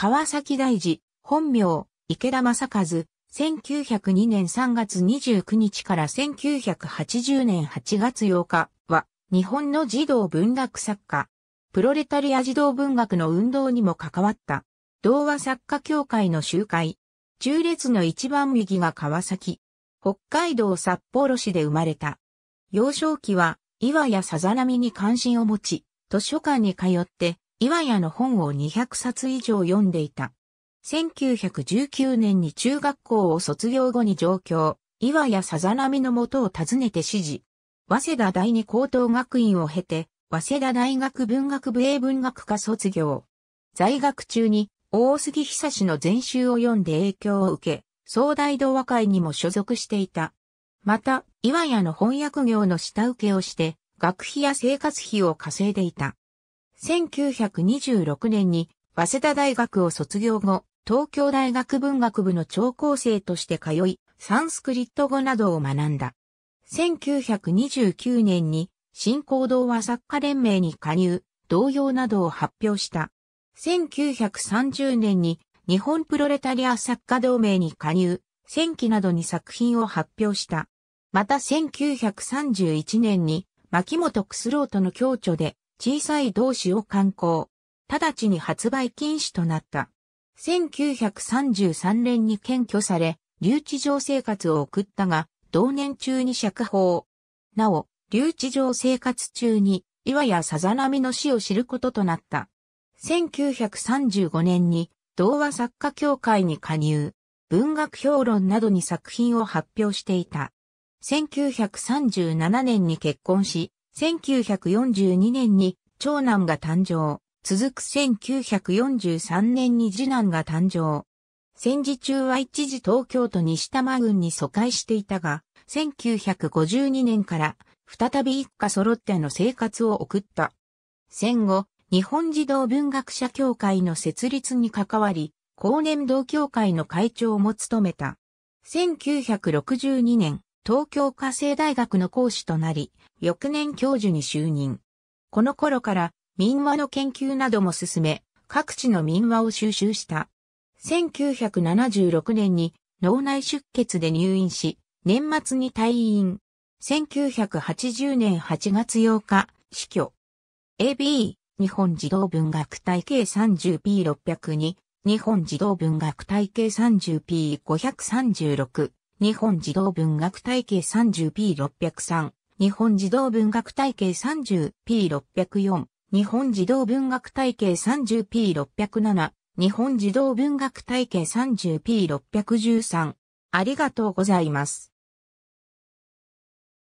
川崎大寺、本名、池田正和、1902年3月29日から1980年8月8日は、日本の児童文学作家、プロレタリア児童文学の運動にも関わった、童話作家協会の集会、中列の一番右が川崎、北海道札幌市で生まれた。幼少期は、岩やさざ波に関心を持ち、図書館に通って、岩屋の本を200冊以上読んでいた。1919年に中学校を卒業後に上京、岩屋さざ波のもとを訪ねて指示。早稲田第二高等学院を経て、早稲田大学文学部英文学科卒業。在学中に、大杉久志の全集を読んで影響を受け、総大同和会にも所属していた。また、岩屋の翻訳業の下請けをして、学費や生活費を稼いでいた。1926年に、早稲田大学を卒業後、東京大学文学部の聴講生として通い、サンスクリット語などを学んだ。1929年に、新行動は作家連盟に加入、同様などを発表した。1930年に、日本プロレタリア作家同盟に加入、戦記などに作品を発表した。また1931年に、牧本クスローとの共著で、小さい同士を刊行。直ちに発売禁止となった。1933年に検挙され、留置場生活を送ったが、同年中に釈放。なお、留置場生活中に、岩やさざ波の死を知ることとなった。1935年に、童話作家協会に加入、文学評論などに作品を発表していた。1937年に結婚し、1942年に長男が誕生。続く1943年に次男が誕生。戦時中は一時東京都西多摩郡に疎開していたが、1952年から再び一家揃っての生活を送った。戦後、日本児童文学者協会の設立に関わり、後年同協会の会長も務めた。1962年、東京家政大学の講師となり、翌年教授に就任。この頃から民話の研究なども進め、各地の民話を収集した。1976年に脳内出血で入院し、年末に退院。1980年8月8日、死去。AB、日本児童文学体系 30P602、日本児童文学体系 30P536。日本児童文学体系 30P603、日本児童文学体系 30P604、日本児童文学体系 30P607、日本児童文学体系 30P613。ありがとうございます。